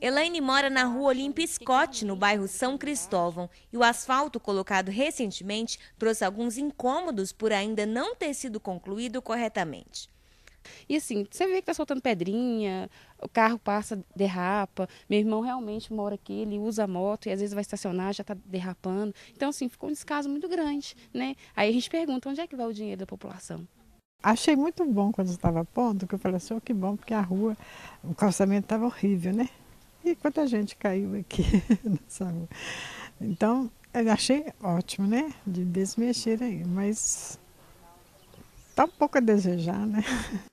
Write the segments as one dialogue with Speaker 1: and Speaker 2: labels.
Speaker 1: Elaine mora na rua Olimpia Scott, no bairro São Cristóvão, e o asfalto colocado recentemente trouxe alguns incômodos por ainda não ter sido concluído corretamente. E assim, você vê que tá soltando pedrinha, o carro passa,
Speaker 2: derrapa. Meu irmão realmente mora aqui, ele usa a moto e às vezes vai estacionar, já tá derrapando. Então, assim, ficou um descaso muito grande, né? Aí a gente pergunta, onde é que vai o dinheiro da população?
Speaker 3: Achei muito bom quando estava pondo, que eu falei assim, oh, que bom, porque a rua, o calçamento estava horrível, né? E quanta gente caiu aqui nessa rua. Então, eu achei ótimo, né? De desmexer aí, mas está um pouco a desejar, né?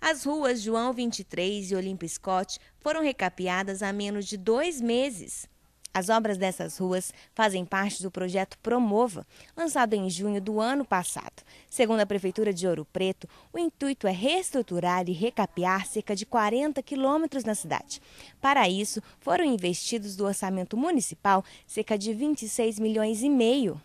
Speaker 1: As ruas João 23 e Olimpo Scott foram recapeadas há menos de dois meses. As obras dessas ruas fazem parte do projeto Promova, lançado em junho do ano passado. Segundo a Prefeitura de Ouro Preto, o intuito é reestruturar e recapear cerca de 40 quilômetros na cidade. Para isso, foram investidos do orçamento municipal cerca de 26 milhões
Speaker 4: e meio.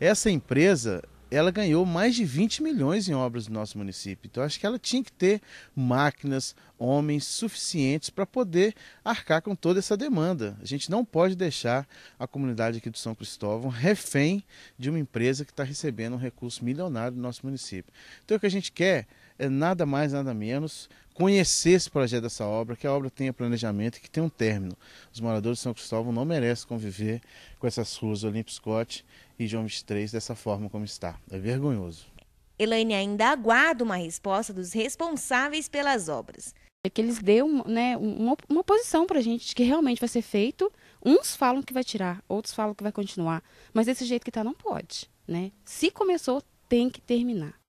Speaker 4: Essa empresa ela ganhou mais de 20 milhões em obras do nosso município. Então, acho que ela tinha que ter máquinas, homens suficientes para poder arcar com toda essa demanda. A gente não pode deixar a comunidade aqui do São Cristóvão refém de uma empresa que está recebendo um recurso milionário do nosso município. Então, o que a gente quer é nada mais, nada menos, conhecer esse projeto dessa obra, que a obra tenha planejamento e que tenha um término. Os moradores de São Cristóvão não merecem conviver com essas ruas Olímpio Scott e João 23 dessa forma como está. É vergonhoso.
Speaker 1: Elaine ainda aguarda uma resposta dos responsáveis pelas obras. É que eles dêem né, uma,
Speaker 2: uma posição para a gente de que realmente vai ser feito. Uns falam que vai tirar, outros falam que vai continuar. Mas desse jeito que está, não pode. Né? Se começou, tem que terminar.